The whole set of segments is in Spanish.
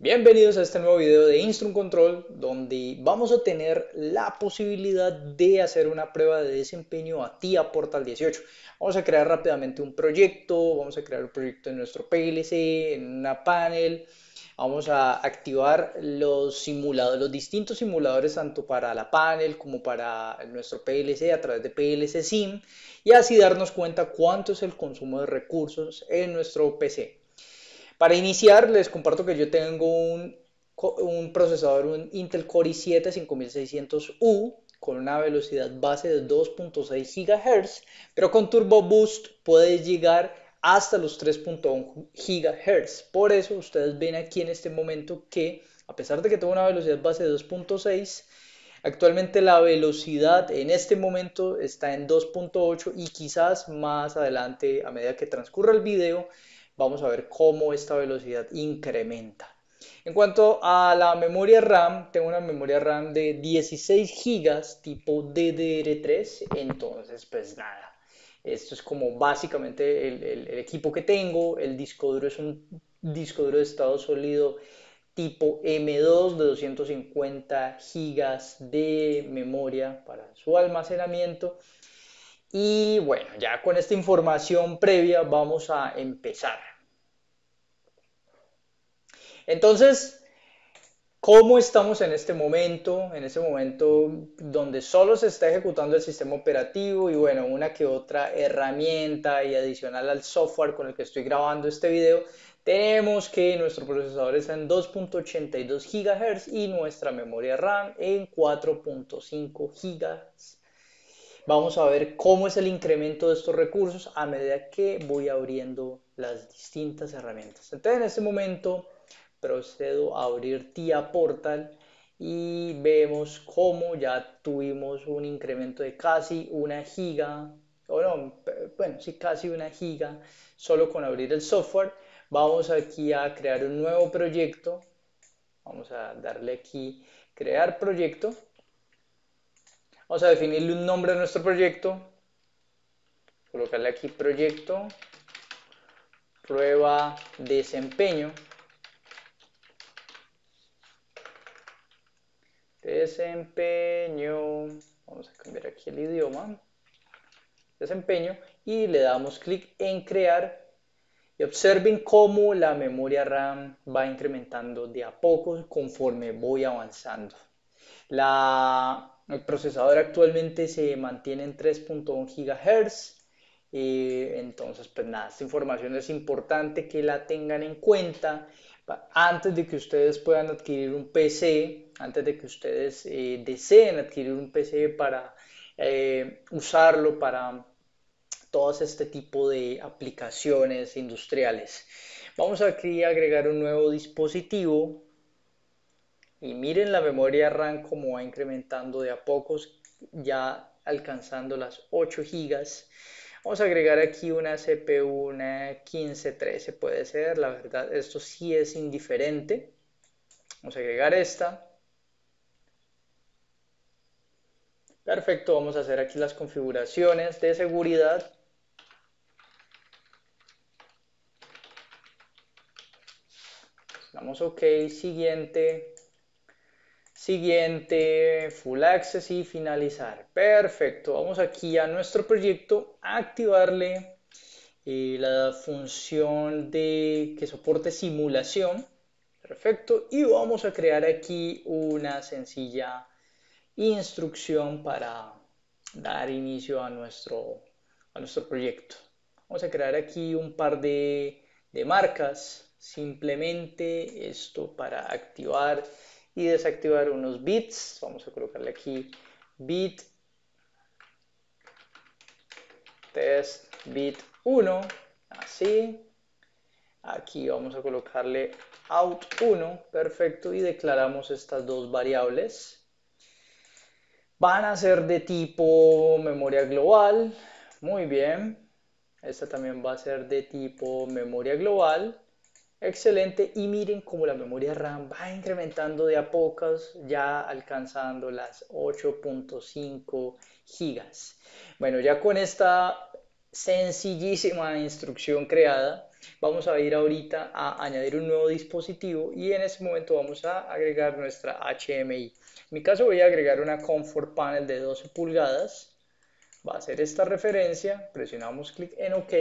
Bienvenidos a este nuevo video de Instrument Control donde vamos a tener la posibilidad de hacer una prueba de desempeño a TIA Portal 18. Vamos a crear rápidamente un proyecto, vamos a crear un proyecto en nuestro PLC, en una panel, vamos a activar los simuladores, los distintos simuladores tanto para la panel como para nuestro PLC a través de PLC Sim y así darnos cuenta cuánto es el consumo de recursos en nuestro PC. Para iniciar, les comparto que yo tengo un, procesador, un Intel Core i7 5600U con una velocidad base de 2.6 GHz, pero con Turbo Boost puede llegar hasta los 3.1 GHz. Por eso ustedes ven aquí en este momento que a pesar de que tengo una velocidad base de 2.6, actualmente la velocidad en este momento está en 2.8 y quizás más adelante a medida que transcurra el video vamos a ver cómo esta velocidad incrementa. En cuanto a la memoria RAM, tengo una memoria RAM de 16 GB tipo DDR3, entonces pues nada. Esto es como básicamente el, equipo que tengo. El disco duro es un disco duro de estado sólido tipo M2 de 250 GB de memoria para su almacenamiento y bueno, ya con esta información previa vamos a empezar. Entonces, ¿cómo estamos en este momento? En este momento donde solo se está ejecutando el sistema operativo y bueno, una que otra herramienta y adicional al software con el que estoy grabando este video, tenemos que nuestro procesador está en 2.82 GHz y nuestra memoria RAM en 4.5 GB Vamos a ver cómo es el incremento de estos recursos a medida que voy abriendo las distintas herramientas. Entonces en este momento procedo a abrir TIA Portal y vemos cómo ya tuvimos un incremento de casi una giga, o no, bueno, sí, casi una giga solo con abrir el software. Vamos aquí a crear un nuevo proyecto. Vamos a darle aquí crear proyecto Vamos a definirle un nombre a nuestro proyecto. Colocarle aquí proyecto, prueba, desempeño. Desempeño. Vamos a cambiar aquí el idioma. Desempeño. Y le damos clic en crear y observen cómo la memoria RAM va incrementando de a poco conforme voy avanzando. La el procesador actualmente se mantiene en 3.1 GHz. Eh, entonces, pues nada, esta información es importante que la tengan en cuenta antes de que ustedes puedan adquirir un PC, antes de que ustedes eh, deseen adquirir un PC para eh, usarlo para todos este tipo de aplicaciones industriales. Vamos aquí a agregar un nuevo dispositivo y miren la memoria RAM como va incrementando de a pocos, ya alcanzando las 8 gigas. Vamos a agregar aquí una CPU, una 1513 puede ser, la verdad esto sí es indiferente. Vamos a agregar esta. Perfecto, vamos a hacer aquí las configuraciones de seguridad. Damos OK, siguiente. Siguiente, Full Access y finalizar. Perfecto, vamos aquí a nuestro proyecto, activarle eh, la función de que soporte simulación. Perfecto, y vamos a crear aquí una sencilla instrucción para dar inicio a nuestro, a nuestro proyecto. Vamos a crear aquí un par de, de marcas, simplemente esto para activar y desactivar unos bits. Vamos a colocarle aquí bit test bit 1, así. Aquí vamos a colocarle out1, perfecto, y declaramos estas dos variables. Van a ser de tipo memoria global, muy bien. Esta también va a ser de tipo memoria global. Excelente. Y miren cómo la memoria RAM va incrementando de a pocas, ya alcanzando las 8.5 gigas. Bueno, ya con esta sencillísima instrucción creada, vamos a ir ahorita a añadir un nuevo dispositivo y en ese momento vamos a agregar nuestra HMI. En mi caso voy a agregar una Comfort Panel de 12 pulgadas. Va a ser esta referencia, presionamos clic en OK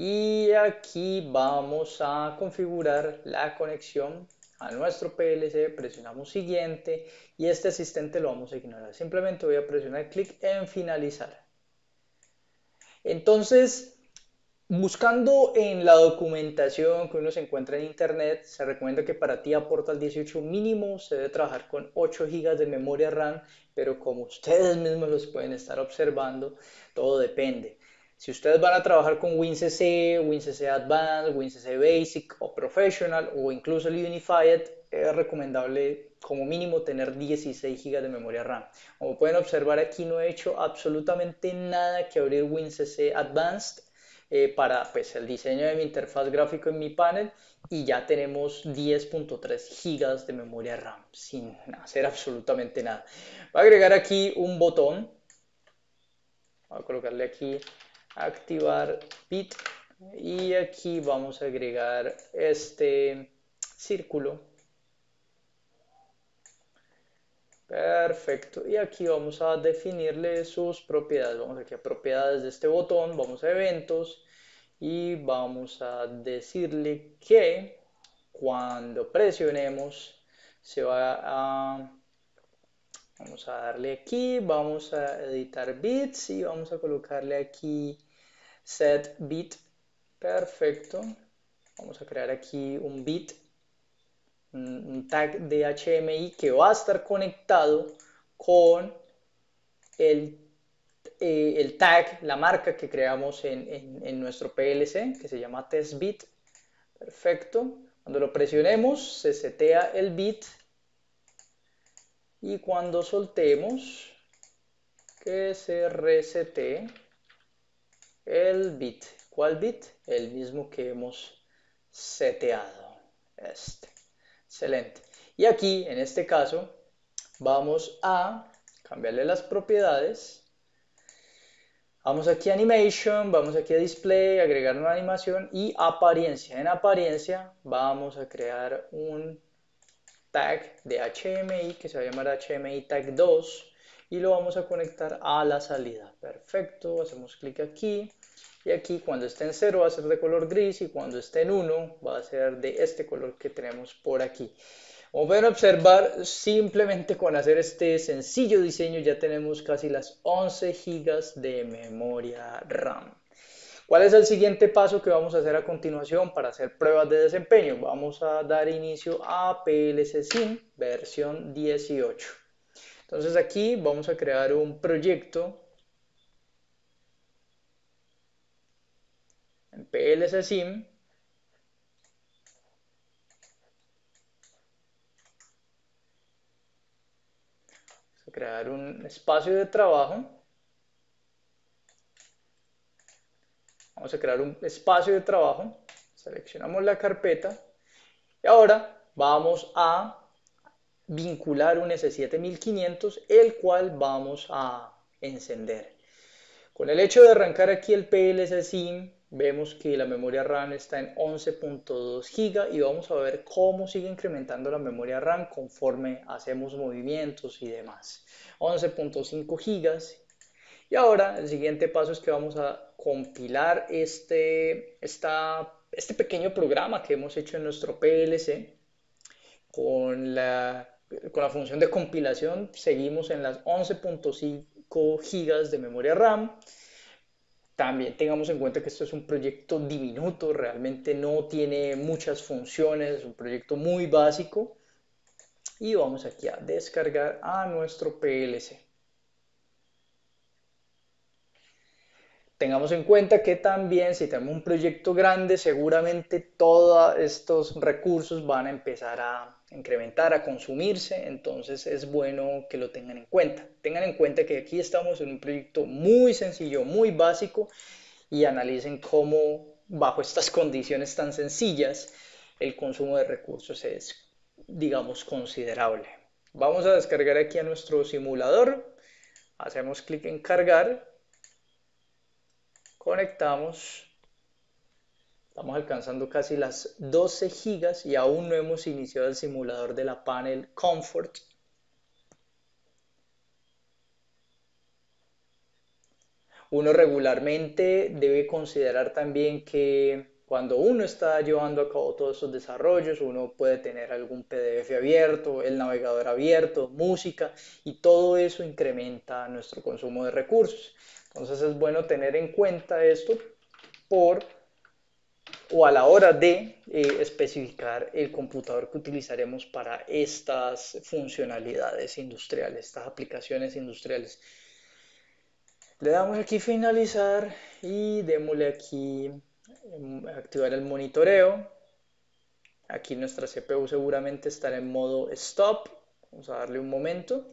y aquí vamos a configurar la conexión a nuestro PLC, presionamos siguiente y este asistente lo vamos a ignorar. Simplemente voy a presionar clic en finalizar. Entonces, Buscando en la documentación que uno se encuentra en internet, se recomienda que para ti aporta 18 mínimo, se debe trabajar con 8 GB de memoria RAM, pero como ustedes mismos los pueden estar observando, todo depende. Si ustedes van a trabajar con WinCC, WinCC Advanced, WinCC Basic o Professional o incluso el Unified, es recomendable como mínimo tener 16 GB de memoria RAM. Como pueden observar aquí no he hecho absolutamente nada que abrir WinCC Advanced eh, para pues, el diseño de mi interfaz gráfico en mi panel y ya tenemos 10.3 GB de memoria RAM sin hacer absolutamente nada. Voy a agregar aquí un botón. Voy a colocarle aquí activar bit y aquí vamos a agregar este círculo perfecto y aquí vamos a definirle sus propiedades vamos aquí a propiedades de este botón vamos a eventos y vamos a decirle que cuando presionemos se va a vamos a darle aquí vamos a editar bits y vamos a colocarle aquí set bit, perfecto. Vamos a crear aquí un bit, un tag de HMI que va a estar conectado con el, eh, el tag, la marca que creamos en, en, nuestro PLC, que se llama test bit. Perfecto. Cuando lo presionemos, se setea el bit. Y cuando soltemos, que se resete el bit. ¿Cuál bit? El mismo que hemos seteado. Este. Excelente. Y aquí, en este caso, vamos a cambiarle las propiedades. Vamos aquí a Animation, vamos aquí a Display, agregar una animación y Apariencia. En Apariencia vamos a crear un tag de HMI que se va a llamar HMI Tag 2 y lo vamos a conectar a la salida. Perfecto, hacemos clic aquí y aquí cuando esté en 0 va a ser de color gris y cuando esté en 1 va a ser de este color que tenemos por aquí. Como pueden observar, simplemente con hacer este sencillo diseño ya tenemos casi las 11 gigas de memoria RAM. ¿Cuál es el siguiente paso que vamos a hacer a continuación para hacer pruebas de desempeño? Vamos a dar inicio a PLC SIM versión 18. Entonces aquí vamos a crear un proyecto PLC SIM crear un espacio de trabajo. Vamos a crear un espacio de trabajo. Seleccionamos la carpeta. Y ahora vamos a vincular un S7500, el cual vamos a encender. Con el hecho de arrancar aquí el PLC SIM vemos que la memoria RAM está en 11.2 GB y vamos a ver cómo sigue incrementando la memoria RAM conforme hacemos movimientos y demás. 11.5 GB. Y ahora el siguiente paso es que vamos a compilar este, este pequeño programa que hemos hecho en nuestro PLC con la, con la función de compilación. Seguimos en las 11.5 GB de memoria RAM también tengamos en cuenta que esto es un proyecto diminuto, realmente no tiene muchas funciones, es un proyecto muy básico. Y vamos aquí a descargar a nuestro PLC. tengamos en cuenta que también si tenemos un proyecto grande, seguramente todos estos recursos van a empezar a incrementar, a consumirse, entonces es bueno que lo tengan en cuenta. Tengan en cuenta que aquí estamos en un proyecto muy sencillo, muy básico, y analicen cómo bajo estas condiciones tan sencillas el consumo de recursos es, digamos, considerable. Vamos a descargar aquí a nuestro simulador, hacemos clic en cargar conectamos, estamos alcanzando casi las 12 gigas y aún no hemos iniciado el simulador de la panel Comfort. Uno regularmente debe considerar también que cuando uno está llevando a cabo todos esos desarrollos, uno puede tener algún PDF abierto, el navegador abierto, música, y todo eso incrementa nuestro consumo de recursos. Entonces es bueno tener en cuenta esto por o a la hora de eh, especificar el computador que utilizaremos para estas funcionalidades industriales, estas aplicaciones industriales. Le damos aquí finalizar y démosle aquí mm, activar el monitoreo. Aquí nuestra CPU seguramente estará en modo stop. Vamos a darle un momento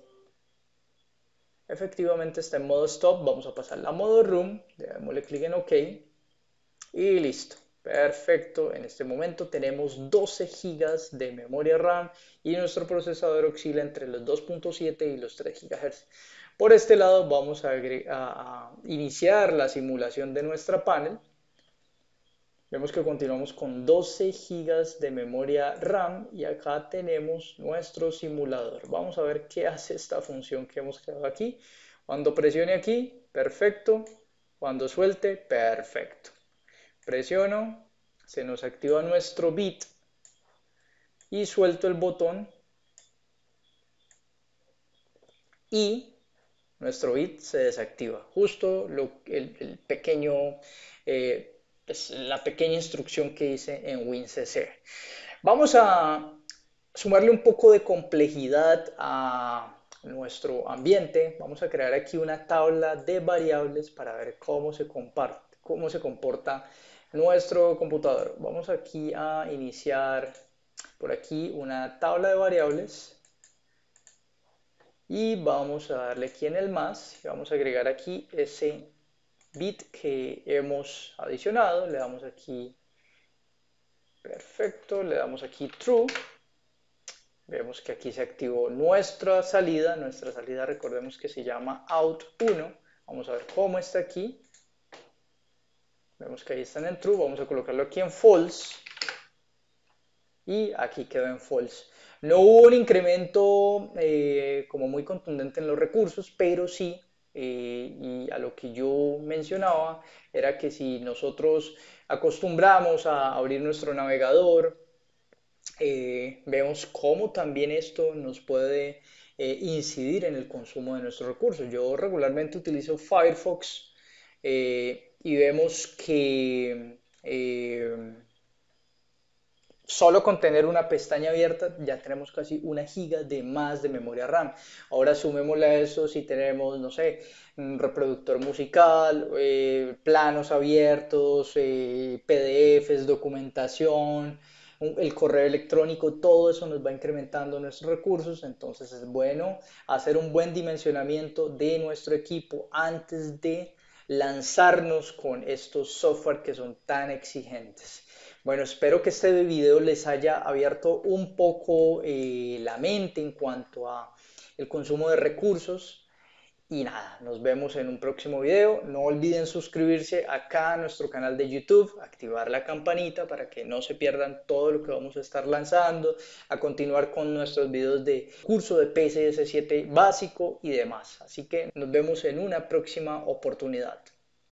efectivamente está en modo stop. Vamos a pasarla a modo room, démosle clic en OK y listo. Perfecto, en este momento tenemos 12 GB de memoria RAM y nuestro procesador oscila entre los 2.7 y los 3 GHz. Por este lado vamos a, iniciar la simulación de nuestra panel. Vemos que continuamos con 12 GB de memoria RAM y acá tenemos nuestro simulador. Vamos a ver qué hace esta función que hemos creado aquí. Cuando presione aquí, perfecto. Cuando suelte, perfecto. Presiono, se nos activa nuestro bit y suelto el botón y nuestro bit se desactiva. Justo el, pequeño... Eh, es pues, la pequeña instrucción que hice en WinCC. Vamos a sumarle un poco de complejidad a nuestro ambiente. Vamos a crear aquí una tabla de variables para ver cómo se, comparte, cómo se comporta nuestro computador. Vamos aquí a iniciar por aquí una tabla de variables y vamos a darle aquí en el más y vamos a agregar aquí ese bit que hemos adicionado, le damos aquí, perfecto, le damos aquí true, vemos que aquí se activó nuestra salida, nuestra salida recordemos que se llama out1, vamos a ver cómo está aquí, vemos que ahí está en true, vamos a colocarlo aquí en false, y aquí quedó en false. No hubo un incremento eh, como muy contundente en los recursos, pero sí eh, y a lo que yo mencionaba era que si nosotros acostumbramos a abrir nuestro navegador, eh, vemos cómo también esto nos puede eh, incidir en el consumo de nuestros recursos. Yo regularmente utilizo Firefox y vemos que solo con tener una pestaña abierta ya tenemos casi una giga de más de memoria RAM. Ahora sumémosle a eso si tenemos, no sé, un reproductor musical, eh, planos abiertos, eh, PDFs, documentación, el correo electrónico, todo eso nos va incrementando nuestros recursos, entonces es bueno hacer un buen dimensionamiento de nuestro equipo antes de lanzarnos con estos software que son tan exigentes. Bueno, espero que este video les haya abierto un poco eh, la mente en cuanto a el consumo de recursos. Y nada, nos vemos en un próximo video. No olviden suscribirse acá a nuestro canal de YouTube, activar la campanita para que no se pierdan todo lo que vamos a estar lanzando, a continuar con nuestros videos de curso de PCS7 básico y demás. Así que nos vemos en una próxima oportunidad.